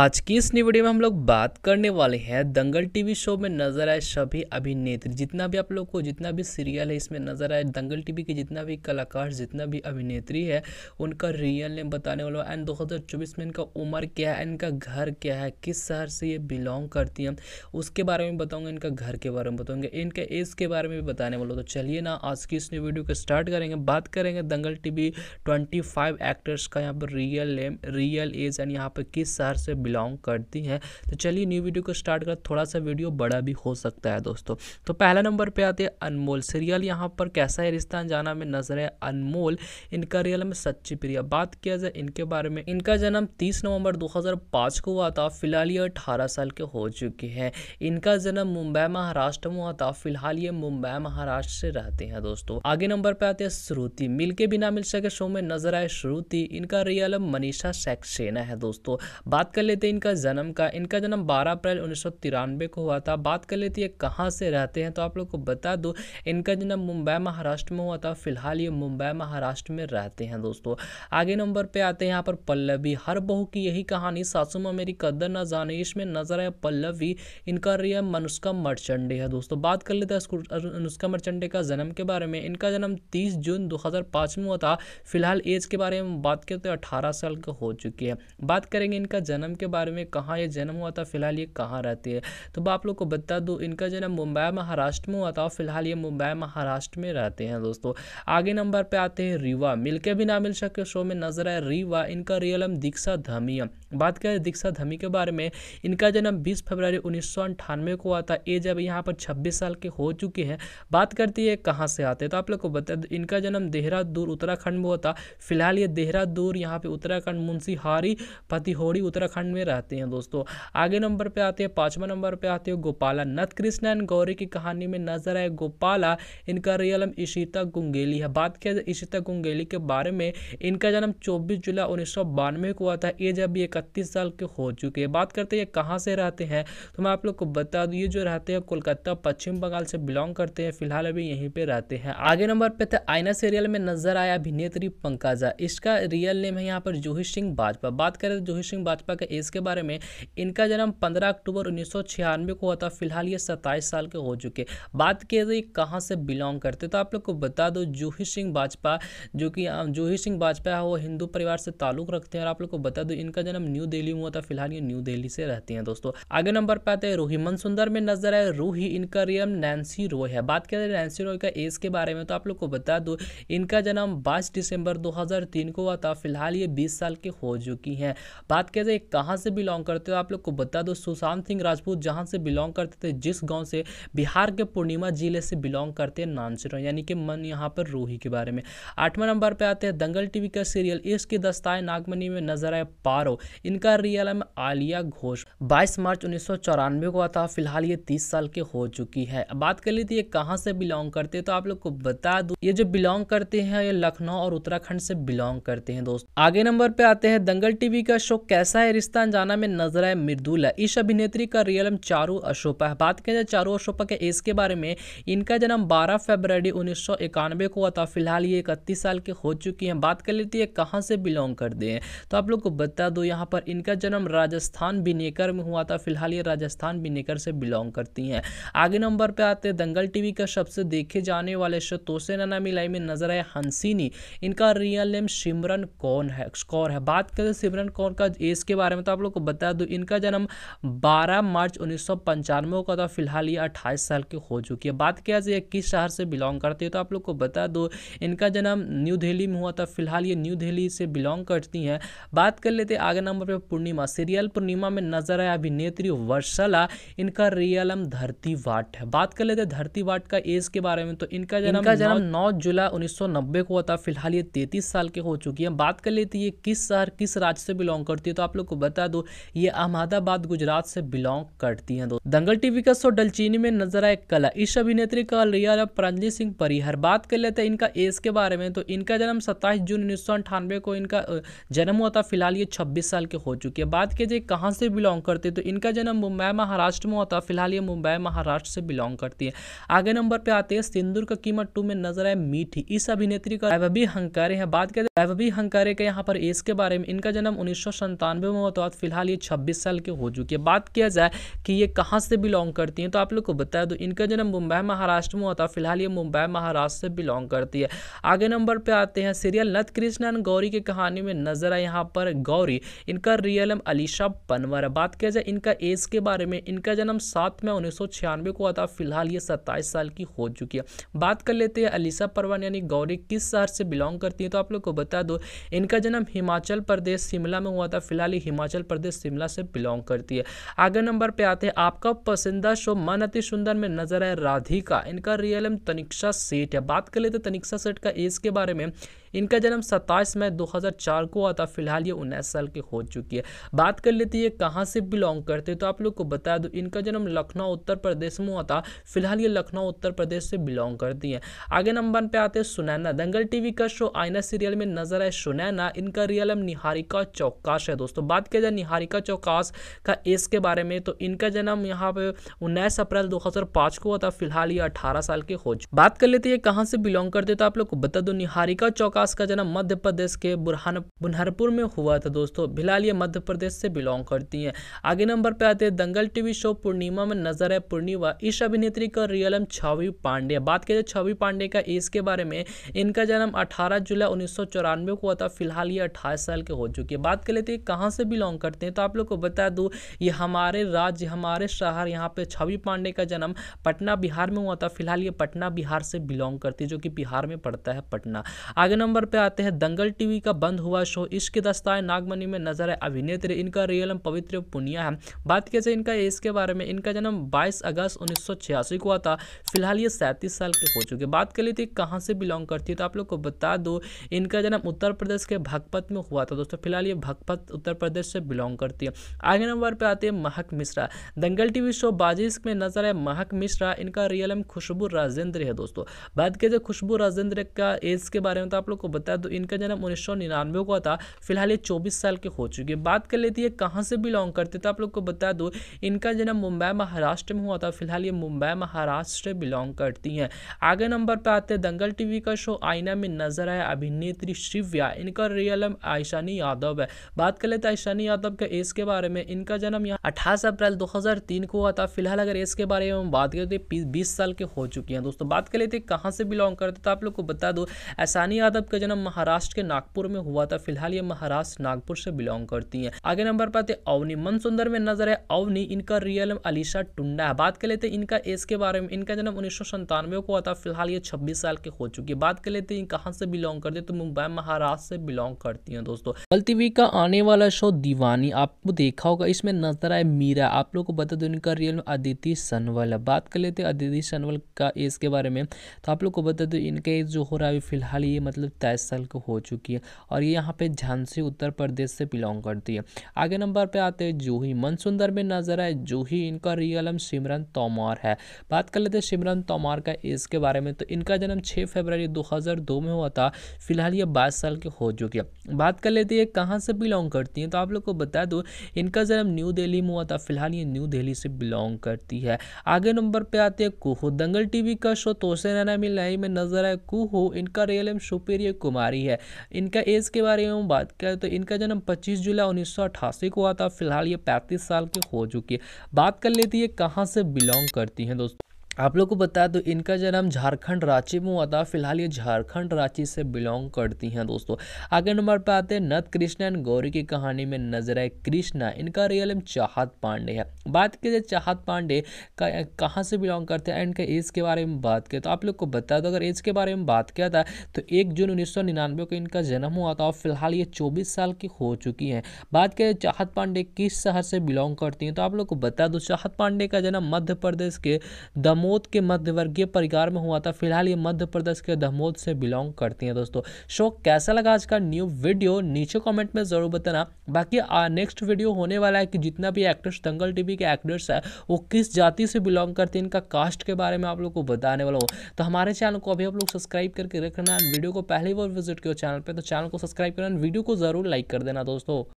आज की इस न्यू वीडियो में हम लोग बात करने वाले हैं दंगल टीवी शो में नजर आए सभी अभिनेत्री जितना भी आप लोग को जितना भी सीरियल है इसमें नजर आए दंगल टीवी के जितना भी कलाकार जितना भी अभिनेत्री है उनका रियल नेम बताने वाला एंड 2024 में इनका उम्र क्या है इनका घर क्या है किस शहर से ये बिलोंग करती हैं उसके बारे में बताऊँगा इनका घर के बारे में बताऊँगा इनके एज के बारे में भी बताने वाला तो चलिए ना आज की इस न्यू वीडियो को स्टार्ट करेंगे बात करेंगे दंगल टी वी एक्टर्स का यहाँ पर real name real age and यहाँ पर किस शहर से बिलोंग करती हैं तो चलिए न्यू वीडियो को स्टार्ट कर थोड़ा सा वीडियो बड़ा भी हो सकता है दोस्तों तो पहला नंबर पर आते हैं अनमोल सीरियल यहाँ पर कैसा है रिश्ता जाना में नजर है अनमोल इनका रियल में सच्ची प्रिया बात किया जाए इनके बारे में इनका जन्म तीस नवंबर दो को हुआ था फिलहाल ये अठारह साल के हो चुके हैं इनका जन्म मुंबई महाराष्ट्र में हुआ था फिलहाल ये मुंबई महाराष्ट्र से रहते हैं दोस्तों आगे नंबर पे आते हैं श्रुति मिलके बिना मिल सके शो में नजर आए श्रुति इनका रियल मनीषा सेक्सेना है दोस्तों बात कर लेते लेते हैं इनका जन्म का इनका जन्म 12 अप्रैल उन्नीस को हुआ था बात कर लेते हैं कहाँ से रहते हैं तो आप लोग को बता दो इनका जन्म मुंबई महाराष्ट्र में हुआ था फिलहाल ये मुंबई महाराष्ट्र में रहते हैं दोस्तों आगे नंबर पर आते हैं यहाँ पर पल्लवी हर बहू की यही कहानी सासू में मेरी कदर न जाने इसमें नजर आया पल्लवी इनका रियल मनुष्का मर्चेंडे है दोस्तों बात कर लेते हैं अनुष्का मर्चेंडे का जन्म के बारे में इनका जन्म 30 जून 2005 में हुआ था फिलहाल एज के बारे में बात करते हैं अठारह साल का हो चुकी है बात करेंगे इनका जन्म उनके बारे में कहाँ ये जन्म हुआ था फिलहाल ये कहाँ रहती है तो मैं आप लोग को बता दूँ इनका जन्म मुंबई महाराष्ट्र में हुआ था और फिलहाल ये मुंबई महाराष्ट्र में रहते हैं दोस्तों आगे नंबर पर आते हैं रीवा मिल भी ना मिल सके शो में नजर आए रीवा इनका रियल एम दीक्षा धमिया बात करें दीक्षा धमी के बारे में इनका जन्म बीस फरवरी उन्नीस को हुआ था ये जब यहाँ पर छब्बीस साल के हो चुके हैं बात करती है कहाँ से आते हैं तो आप लोग को बता दो इनका जन्म देहरादून उत्तराखंड में होता फिलहाल ये देहरादून यहाँ पे उत्तराखंड मुंशी हारी पतिहोड़ी उत्तराखंड संग में रहते हैं दोस्तों आगे नंबर पे आते हैं पांचवा नंबर पे आते हैं गोपाला नथ कृष्णा एंड गौरी की कहानी में नजर आए गोपाला इनका रियल नाम इशिता गुंगेली है बात किया जाए इशिता गुंगेली के बारे में इनका जन्म चौबीस जुलाई उन्नीस को हुआ था एज अभी इकतीस साल के हो चुके हैं बात करते हैं कहाँ से रहते हैं तो मैं आप लोग को बता दू ये जो रहते हैं कोलकाता पश्चिम बंगाल से बिलोंग करते हैं फिलहाल अभी यहीं पर रहते हैं आगे नंबर पे थे आईना सीरियल में नजर आया अभिनेत्री पंकजा इसका रियल नेम है यहाँ पर जूही सिंह बाजपा बात करें तो जूही सिंह बाजपा का देश के बारे में इनका जन्म 15 अक्टूबर उन्नीस को हुआ था फिलहाल ये 27 साल के हो चुके बात किए तो ये कहाँ से बिलोंग करते तो आप लोग को बता दो जूही सिंह बाजपा जो कि हाँ, जूही सिंह बाजपा है हाँ, वो हिंदू परिवार से ताल्लुक रखते हैं और आप लोग को बता दो इनका जन्म न्यू दिल्ली में हुआ था फिलहाल ये न्यू दिल्ली से रहती हैं दोस्तों आगे नंबर पर आते हैं रूही मनसुंदर में नजर आए रूही इनका रियम नैन्सी रोय है बात किया जाए नैन्सी रोय का एज के बारे में तो आप लोग को बता दो इनका जन्म बाईस दिसंबर दो को हुआ था फिलहाल ये बीस साल के हो चुकी हैं बात किया जाए कहाँ कहाँ से बिलोंग करते हो आप लोग को बता दो सुशांत सिंह राजपूत जहाँ से बिलोंग करते थे जिस गाँव से बिहार के पूर्णिमा जिले से बिलोंग करते हैं नानसरो यानी कि मन यहाँ पर रूही के बारे में आठवें नंबर पर आते हैं दंगल टी का सीरियल इसकी दस्ताए नागमनी में नजर आए पारो इनका रियल एम आलिया घोष बाईस मार्च उन्नीस को आता फिलहाल ये तीस साल के हो चुकी है बात कर ली थी ये कहाँ से बिलोंग करते हैं तो आप लोग को बता दो ये जो बिलोंग करते हैं ये लखनऊ और उत्तराखंड से बिलोंग करते हैं दोस्त आगे नंबर पे आते हैं दंगल टीवी का शो कैसा है रिश्ता पाकिस्तान जाना में नजर आए मृदुला इस अभिनेत्री का रियल नेम चारू अशोपा है बात किया जाए चारू अशोपा के एज के बारे में इनका जन्म 12 फरवरी उन्नीस को हुआ था फिलहाल ये इकतीस साल के हो चुकी हैं बात कर लेती है कहाँ से बिलोंग करते हैं तो आप लोग को बता दो यहाँ पर इनका जन्म राजस्थान बिनेकर में हुआ था फिलहाल ये राजस्थान बिनेकर से बिलोंग करती हैं आगे नंबर पर आते हैं दंगल टीवी का सबसे देखे जाने वाले शो तोसे नाना मिलाई में नजर आए हंसिनी इनका रियल नेम सिमरन कौन है कौर है बात करें सिमरन कौन का एज के बारे में तो तो आप लोग को बता दूँ इनका जन्म 12 मार्च उन्नीस सौ का था फिलहाल ये 28 साल की हो चुकी है बात किया जाए किस शहर से बिलोंग करती है तो आप लोग को बता दो इनका जन्म न्यू दिल्ली में हुआ था फिलहाल ये न्यू दिल्ली से बिलोंग करती हैं बात कर लेते आगे नंबर पर पूर्णिमा सीरियल पूर्णिमा में नजर आया अभिनेत्री वर्षला इनका रियलम धरती वाट है बात कर लेते धरती वाट का एज के बारे में तो इनका जन्म इनका जन्म नौ जुलाई उन्नीस को हुआ था फिलहाल ये तैतीस साल के हो चुकी है बात कर लेती है किस शहर किस राज्य से बिलोंग करती है तो आप लोग को बता बता दो तो ये अहमदाबाद गुजरात से बिलोंग करती हैं दोस्तों दंगल टीवी का शो डलचीनी में नजर आए कला इस अभिनेत्री का रिया अब रंजीत सिंह परिहर बात कर लेते हैं इनका एज के बारे में तो इनका जन्म सत्ताईस जून उन्नीस को इनका जन्म हुआ था फिलहाल ये छब्बीस साल के हो चुके हैं बात कीजिए कहाँ से बिलोंग करते तो इनका जन्म मुंबई महाराष्ट्र में होता फिलहाल ये मुंबई महाराष्ट्र से बिलोंग करती है आगे नंबर पे आते हैं सिंदूर का कीमत टू में नजर आए मीठी इस अभिनेत्री का वैभवी हंकारे है बात करें वैभवी हंकारे के यहाँ पर एज के बारे में इनका जन्म उन्नीस में होता बाद फिलहाल ये 26 साल के हो चुके हैं बात किया जाए कि ये कहाँ से बिलोंग करती हैं तो आप लोग को बता दो इनका जन्म मुंबई महाराष्ट्र में होता है फिलहाल ये मुंबई महाराष्ट्र से बिलोंग करती है आगे नंबर पर आते हैं सीरियल नथ कृष्णन गौरी की कहानी में नजर आए यहाँ पर गौरी इनका रियल एम अलीशा पनवर है बात किया जाए इनका एज के बारे में इनका जन्म सात में उन्नीस को हुआ था फिलहाल ये सत्ताईस साल की हो चुकी है बात कर लेते हैं अलीसा परवान यानी गौरी किस शहर से बिलोंग करती है तो आप लोग को बता दो इनका जन्म हिमाचल प्रदेश शिमला में हुआ था फिलहाल ये हिमाचल हिमाचल प्रदेश शिमला से बिलोंग करती है आगे नंबर पे आते हैं आपका पसंदीदा शो मन अति सुंदर में नजर आए राधिका इनका रियल एम तनिक्षा सेठ है बात कर लेते तनिक्षा सेठ का एज के बारे में इनका जन्म 27 मई 2004 को हुआ था फिलहाल ये उन्नीस साल की हो चुकी है बात कर लेते हैं कहाँ से बिलोंग करते तो आप लोग को बता दो इनका जन्म लखनऊ उत्तर प्रदेश में हुआ था फिलहाल ये लखनऊ उत्तर प्रदेश से बिलोंग करती हैं आगे नंबर पे आते हैं सुनैना दंगल टीवी का शो आईना सीरियल में नजर आए सुनैना इनका रियल एम निहारिका चौकाश है दोस्तों बात किया जाए निहारिका चौकाश का एस के बारे में तो इनका जन्म यहाँ पे उन्नीस अप्रैल दो को हुआ था फिलहाल ये अठारह साल के हो बात कर लेते हैं कहाँ से बिलोंग करते तो आप लोग को बता दो निहारिका चौका प्रकाश का जन्म मध्य प्रदेश के बुरहान बुनहरपुर में हुआ था दोस्तों भिलाल ये मध्य प्रदेश से बिलोंग करती हैं आगे नंबर पे आते हैं दंगल टीवी शो पूर्णिमा में नजर है पूर्णिमा इस अभिनेत्री का रियल एम छवि पांडे बात करें छवि पांडे का इसके बारे में इनका जन्म अठारह जुलाई उन्नीस को हुआ था फिलहाल ये अट्ठाईस साल के हो चुके हैं बात कर लेते हैं कहाँ से बिलोंग करते हैं तो आप लोग को बता दूँ ये हमारे राज्य हमारे शहर यहाँ पे छवि पांडे का जन्म पटना बिहार में हुआ था फिलहाल ये पटना बिहार से बिलोंग करती है जो कि बिहार में पड़ता है पटना आगे नंबर नंबर पे आते हैं दंगल टीवी का बंद हुआ शो इश्क दस्ताए नागमनी में नजर है अभिनेत्री इनका नाम पवित्र पुनिया है बात किया जाए इनका के बारे में इनका जन्म 22 अगस्त उन्नीस को हुआ था फिलहाल ये सैंतीस साल के हो चुके बात कर ली थी कहाँ से बिलोंग करती है तो आप लोग को बता दो इनका जन्म उत्तर प्रदेश के भगपत में हुआ था दोस्तों फिलहाल ये भगपत उत्तर प्रदेश से बिलोंग करती है आगे नंबर पर आते हैं महक मिश्रा दंगल टीवी शो बाजिश में नजर है महक मिश्रा इनका रियल नाम खुशबू राजेंद्र है दोस्तों बात किया जाए खुशबू राजेंद्र का एज के बारे में तो आप लोग को बताया तो इनका जन्म उन्नीस सौ को था फिलहाल ये चौबीस साल के हो चुके हैं बात कर लेती है कहाँ से बिलोंग करते तो आप लोग को बता दो इनका जन्म मुंबई महाराष्ट्र में हुआ था फिलहाल ये मुंबई महाराष्ट्र से बिलोंग करती हैं आगे नंबर पर आते हैं दंगल टीवी का शो आईना में नजर आया अभिनेत्री शिव्या इनका रियल नेम आयशानी यादव है बात कर लेते हैं आयशानी यादव के एज के बारे में इनका जन्म यहाँ अठारह अप्रैल दो को हुआ था फिलहाल अगर एज के बारे में बात करें तो बीस साल के हो चुके हैं दोस्तों बात कर लेते हैं कहाँ से बिलोंग करते तो आप लोग को बता दो आसानी यादव का जन्म महाराष्ट्र के नागपुर में हुआ था फिलहाल ये महाराष्ट्र नागपुर से बिलोंग करती है आगे नंबर पर आते अवनी मन सुंदर में नजर है अवनी इनका रियल अलीशा टुंडा है बात कर लेते हैं तो इनका एज के बारे में इनका जन्म उन्नीस को हुआ था फिलहाल ये छब्बीस साल के हो चुकी है बात कर लेते तो हैं कहाँ से बिलोंग करते तो मुंबई महाराष्ट्र से बिलोंग करती है दोस्तों टीवी का आने वाला शो दीवानी आपको देखा होगा इसमें नजर आए मीरा आप लोग को बता दो इनका रियल अदिति सनवल बात कर लेते हैं अदिति तो सनवल का एज के बारे में तो आप लोग को बता दो इनका एज जो हो रहा है फिलहाल ये मतलब तेईस साल की हो चुकी है और ये यहाँ पे झांसी उत्तर प्रदेश से बिलोंग करती है आगे नंबर पे आते हैं जूही मनसुंदर में नजर आए जूही इनका रियल हम सिमरन तोमर है बात कर लेते हैं सिमरन तोमर का इसके बारे में तो इनका जन्म छः फरवरी दो में हुआ था फिलहाल ये बाईस साल के हो चुकी है बात कर लेते हैं कहाँ से बिलोंग करती हैं तो आप लोग को बता दो इनका जन्म न्यू दिल्ली में हुआ था फिलहाल ये न्यू दिल्ली से बिलोंग करती है आगे नंबर पे आते हैं कुहू दंगल टीवी का शो तोसे नैना मिलाई में नजर आए कुहू इनका रियल एम सुपेरियर ये कुमारी है इनका एज के बारे में बात करें तो इनका जन्म 25 जुलाई उन्नीस को हुआ था फिलहाल ये 35 साल के हो चुकी है बात कर लेती है कहाँ से बिलोंग करती हैं दोस्तों आप लोग को बता दो इनका जन्म झारखंड रांची में हुआ था फिलहाल ये झारखंड रांची से बिलोंग करती हैं दोस्तों आगे नंबर पर आते हैं नत कृष्ण एंड गौरी की कहानी में नजर आए कृष्णा इनका रियल नेम चाहत पांडे है बात की जाए चाहत पांडे कहाँ से बिलोंग करते हैं एंड के एज के बारे में बात करें तो आप लोग को बता दो अगर एज के बारे में बात किया था तो एक जून उन्नीस को इनका जन्म हुआ था और फिलहाल ये चौबीस साल की हो चुकी हैं बात करें चाहत पांडे किस शहर से बिलोंग करती हैं तो आप लोग को बता दो चाहत पांडे का जन्म मध्य प्रदेश के दमोह दमोद के मध्यवर्गीय परिवार में हुआ था फिलहाल ये मध्य प्रदेश के दमोद से बिलोंग करती हैं दोस्तों शो कैसा लगा आज का न्यू वीडियो नीचे कमेंट में ज़रूर बताना बाकी नेक्स्ट वीडियो होने वाला है कि जितना भी एक्टर्स दंगल टीवी के एक्टर्स है वो किस जाति से बिलोंग करते हैं इनका कास्ट के बारे में आप लोग को बताने वाला हूँ तो हमारे चैनल को अभी आप लोग सब्सक्राइब करके रखना वीडियो को पहली बार विजिट किया चैनल पर तो चैनल को सब्सक्राइब करना वीडियो को ज़रूर लाइक कर देना दोस्तों